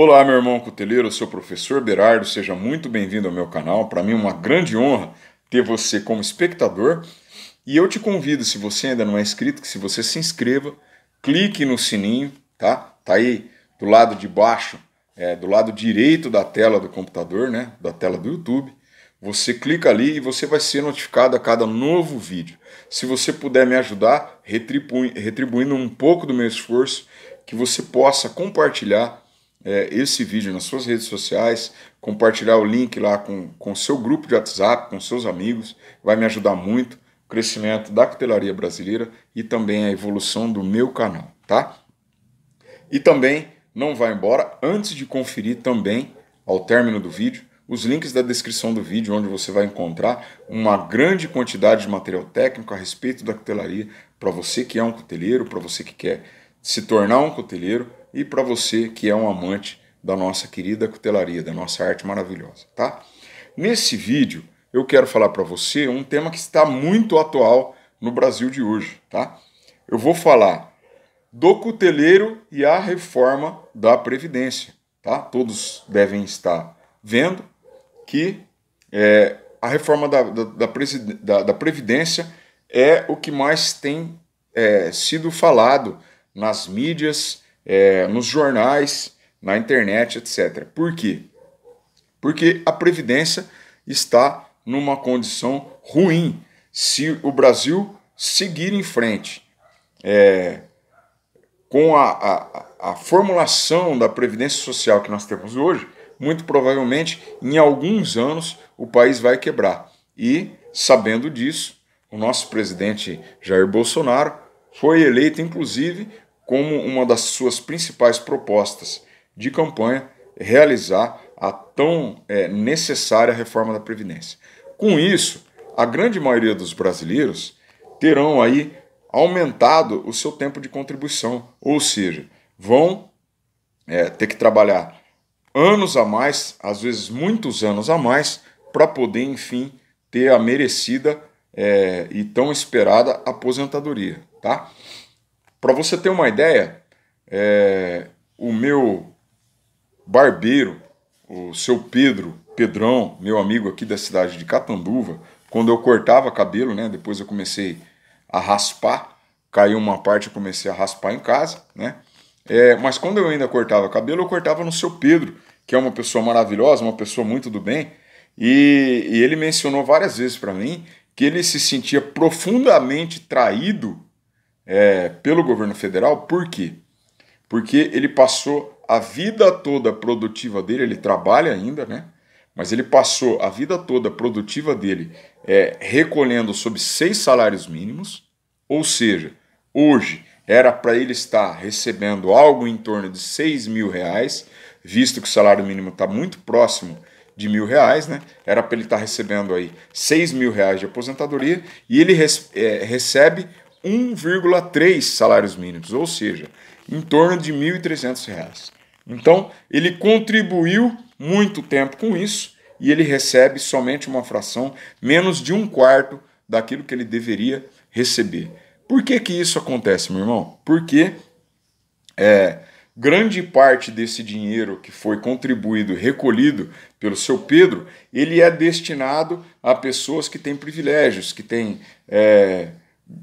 Olá, meu irmão cuteleiro, eu sou o professor Berardo, seja muito bem-vindo ao meu canal. Para mim é uma grande honra ter você como espectador e eu te convido, se você ainda não é inscrito, que se você se inscreva, clique no sininho, tá? Tá aí do lado de baixo, é, do lado direito da tela do computador, né? Da tela do YouTube. Você clica ali e você vai ser notificado a cada novo vídeo. Se você puder me ajudar, retribuindo um pouco do meu esforço, que você possa compartilhar é, esse vídeo nas suas redes sociais, compartilhar o link lá com o seu grupo de WhatsApp, com seus amigos, vai me ajudar muito. O crescimento da cutelaria brasileira e também a evolução do meu canal, tá? E também não vá embora antes de conferir também, ao término do vídeo, os links da descrição do vídeo, onde você vai encontrar uma grande quantidade de material técnico a respeito da cutelaria, para você que é um cuteleiro, para você que quer se tornar um cuteleiro, e para você que é um amante da nossa querida cutelaria, da nossa arte maravilhosa, tá? Nesse vídeo eu quero falar para você um tema que está muito atual no Brasil de hoje, tá? Eu vou falar do cuteleiro e a reforma da previdência, tá? Todos devem estar vendo que é, a reforma da, da, da, da, previdência é o que mais tem é, sido falado nas mídias é, nos jornais, na internet, etc. Por quê? Porque a Previdência está numa condição ruim se o Brasil seguir em frente. É, com a, a, a formulação da Previdência Social que nós temos hoje, muito provavelmente em alguns anos o país vai quebrar. E, sabendo disso, o nosso presidente Jair Bolsonaro foi eleito, inclusive, como uma das suas principais propostas de campanha realizar a tão é, necessária reforma da Previdência. Com isso, a grande maioria dos brasileiros terão aí aumentado o seu tempo de contribuição, ou seja, vão é, ter que trabalhar anos a mais, às vezes muitos anos a mais, para poder, enfim, ter a merecida é, e tão esperada aposentadoria, tá? Para você ter uma ideia, é, o meu barbeiro, o seu Pedro, Pedrão, meu amigo aqui da cidade de Catanduva, quando eu cortava cabelo, né, depois eu comecei a raspar, caiu uma parte eu comecei a raspar em casa, né? É, mas quando eu ainda cortava cabelo, eu cortava no seu Pedro, que é uma pessoa maravilhosa, uma pessoa muito do bem, e, e ele mencionou várias vezes para mim que ele se sentia profundamente traído é, pelo governo federal, por quê? Porque ele passou a vida toda produtiva dele, ele trabalha ainda, né? Mas ele passou a vida toda produtiva dele é, recolhendo sob seis salários mínimos, ou seja, hoje era para ele estar recebendo algo em torno de seis mil reais, visto que o salário mínimo está muito próximo de mil reais, né? Era para ele estar tá recebendo aí seis mil reais de aposentadoria e ele é, recebe 1,3 salários mínimos, ou seja, em torno de R$ 1.300. Então, ele contribuiu muito tempo com isso e ele recebe somente uma fração, menos de um quarto daquilo que ele deveria receber. Por que, que isso acontece, meu irmão? Porque é, grande parte desse dinheiro que foi contribuído, recolhido pelo seu Pedro, ele é destinado a pessoas que têm privilégios, que têm é,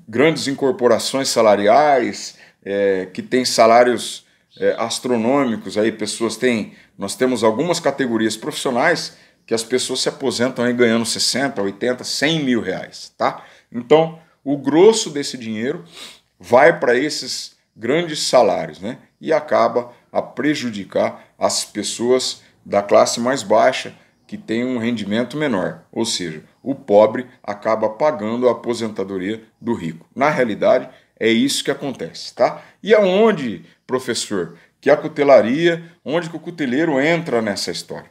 grandes incorporações salariais, é, que têm salários é, astronômicos, aí pessoas têm. Nós temos algumas categorias profissionais que as pessoas se aposentam aí ganhando 60, 80, 100 mil reais, tá? Então, o grosso desse dinheiro vai para esses grandes salários, né? E acaba a prejudicar as pessoas da classe mais baixa que tem um rendimento menor. Ou seja, o pobre acaba pagando a aposentadoria do rico. Na realidade, é isso que acontece, tá? E aonde, professor, que a cutelaria, onde que o cuteleiro entra nessa história?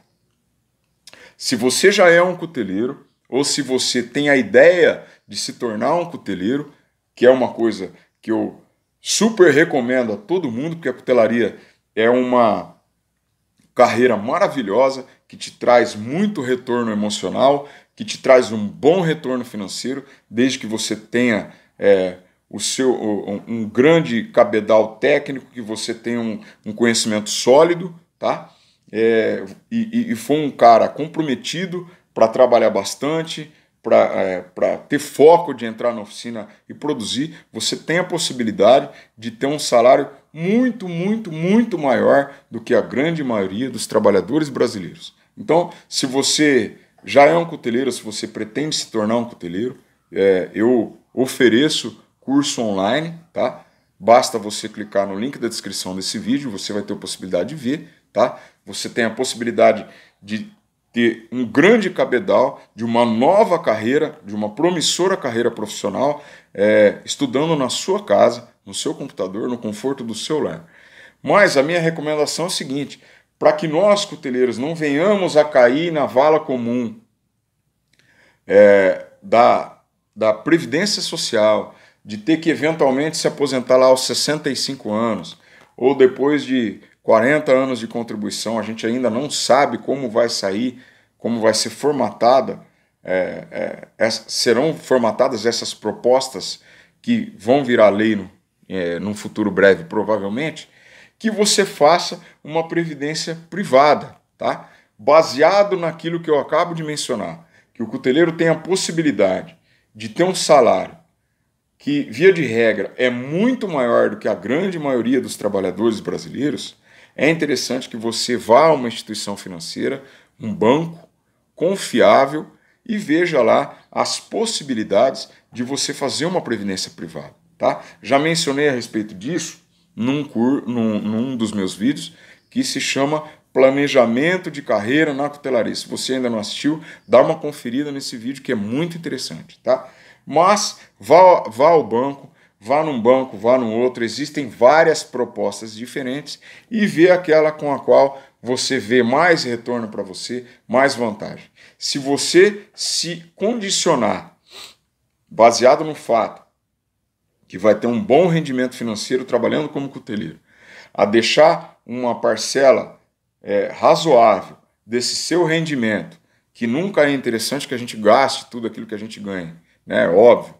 Se você já é um cuteleiro, ou se você tem a ideia de se tornar um cuteleiro, que é uma coisa que eu super recomendo a todo mundo, porque a cutelaria é uma carreira maravilhosa que te traz muito retorno emocional, que te traz um bom retorno financeiro, desde que você tenha é, o seu um, um, grande cabedal técnico, que você tenha um, um conhecimento sólido, tá? É, e, e for um cara comprometido para trabalhar bastante, para é, ter foco de entrar na oficina e produzir, você tem a possibilidade de ter um salário muito, muito, muito maior do que a grande maioria dos trabalhadores brasileiros. Então, se você já é um cuteleiro, se você pretende se tornar um cuteleiro, é, eu ofereço curso online, tá? Basta você clicar no link da descrição desse vídeo, você vai ter a possibilidade de ver, tá? Você tem a possibilidade de ter um grande cabedal de uma nova carreira, de uma promissora carreira profissional, é, estudando na sua casa, no seu computador, no conforto do seu lar. Mas a minha recomendação é o seguinte: para que nós, cuteleiros, não venhamos a cair na vala comum é, da, da Previdência Social, de ter que eventualmente se aposentar lá aos 65 anos, ou depois de 40 anos de contribuição, a gente ainda não sabe como vai sair, como vai ser formatada, é, é, serão formatadas essas propostas que vão virar lei no, é, num futuro breve, provavelmente que você faça uma previdência privada, tá? Baseado naquilo que eu acabo de mencionar, que o cuteleiro tem a possibilidade de ter um salário que, via de regra, é muito maior do que a grande maioria dos trabalhadores brasileiros, é interessante que você vá a uma instituição financeira, um banco confiável e veja lá as possibilidades de você fazer uma previdência privada, tá? Já mencionei a respeito disso num, cur, num, num dos meus vídeos que se chama Planejamento de Carreira na Cutelaria. Se você ainda não assistiu, dá uma conferida nesse vídeo que é muito interessante, tá? Mas vá, vá ao banco, vá num banco, vá num outro, existem várias propostas diferentes e vê aquela com a qual você vê mais retorno para você, mais vantagem. Se você se condicionar baseado no fato que vai ter um bom rendimento financeiro trabalhando como cuteleiro, a deixar uma parcela é, razoável desse seu rendimento, que nunca é interessante que a gente gaste tudo aquilo que a gente ganha, né? Óbvio.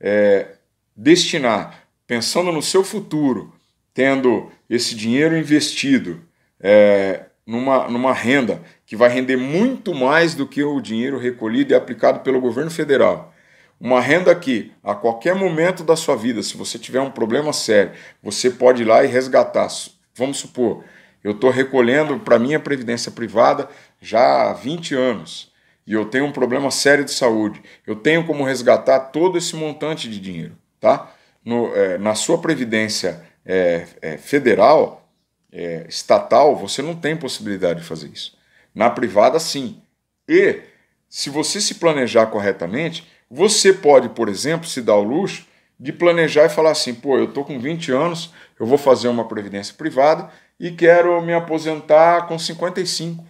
É, destinar, pensando no seu futuro, tendo esse dinheiro investido é, numa, numa renda que vai render muito mais do que o dinheiro recolhido e aplicado pelo governo federal uma renda que a qualquer momento da sua vida, se você tiver um problema sério, você pode ir lá e resgatar. Vamos supor, eu estou recolhendo para minha previdência privada já há 20 anos e eu tenho um problema sério de saúde. Eu tenho como resgatar todo esse montante de dinheiro, tá? No, é, na sua previdência é, é, federal, é, estatal, você não tem possibilidade de fazer isso. Na privada, sim. E se você se planejar corretamente, você pode, por exemplo, se dar o luxo de planejar e falar assim: pô, eu estou com 20 anos, eu vou fazer uma previdência privada e quero me aposentar com 55.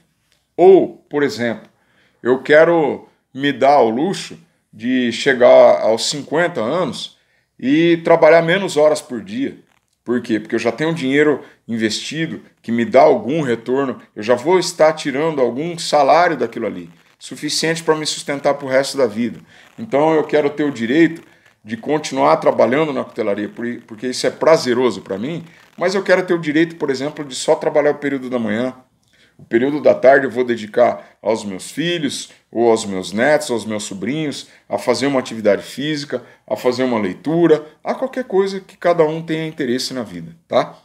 Ou, por exemplo, eu quero me dar o luxo de chegar aos 50 anos e trabalhar menos horas por dia. Por quê? Porque eu já tenho dinheiro investido que me dá algum retorno, eu já vou estar tirando algum salário daquilo ali suficiente para me sustentar para o resto da vida. Então eu quero ter o direito de continuar trabalhando na cutelaria, porque isso é prazeroso para mim, mas eu quero ter o direito, por exemplo, de só trabalhar o período da manhã. O período da tarde eu vou dedicar aos meus filhos, ou aos meus netos, aos meus sobrinhos, a fazer uma atividade física, a fazer uma leitura, a qualquer coisa que cada um tenha interesse na vida, tá?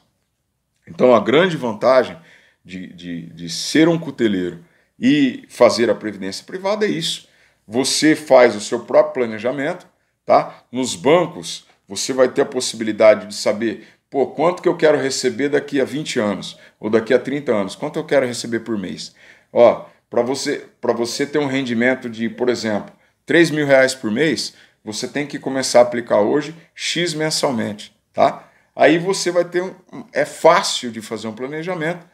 Então a grande vantagem de, de, de ser um cuteleiro e fazer a previdência privada é isso. Você faz o seu próprio planejamento, tá? Nos bancos, você vai ter a possibilidade de saber, pô, quanto que eu quero receber daqui a 20 anos ou daqui a 30 anos? Quanto eu quero receber por mês? Ó, para você, para você ter um rendimento de, por exemplo, 3 mil reais por mês, você tem que começar a aplicar hoje X mensalmente, tá? Aí você vai ter um, é fácil de fazer um planejamento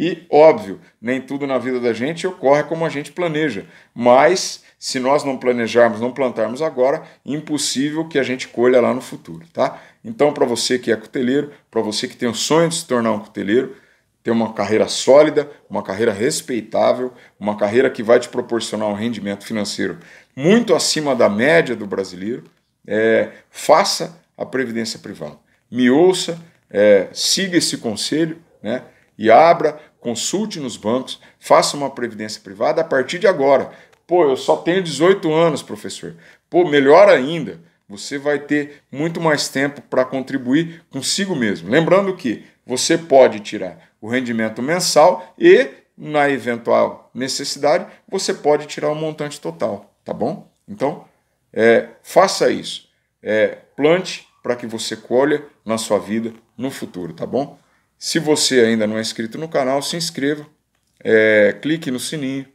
e, óbvio, nem tudo na vida da gente ocorre como a gente planeja, mas se nós não planejarmos, não plantarmos agora, impossível que a gente colha lá no futuro, tá? Então, para você que é cuteleiro, para você que tem o sonho de se tornar um cuteleiro, ter uma carreira sólida, uma carreira respeitável, uma carreira que vai te proporcionar um rendimento financeiro muito acima da média do brasileiro, é, faça a previdência privada. Me ouça, é, siga esse conselho né, e abra consulte nos bancos, faça uma previdência privada a partir de agora. Pô, eu só tenho 18 anos, professor. Pô, melhor ainda, você vai ter muito mais tempo para contribuir consigo mesmo. Lembrando que você pode tirar o rendimento mensal e, na eventual necessidade, você pode tirar o montante total, tá bom? Então, é, faça isso. É, plante para que você colha na sua vida no futuro, tá bom? Se você ainda não é inscrito no canal, se inscreva, é, clique no sininho,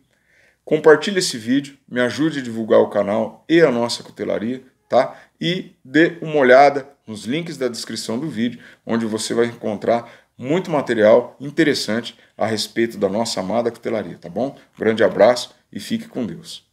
compartilhe esse vídeo, me ajude a divulgar o canal e a nossa cutelaria, tá? E dê uma olhada nos links da descrição do vídeo, onde você vai encontrar muito material interessante a respeito da nossa amada cutelaria, tá bom? Grande abraço e fique com Deus.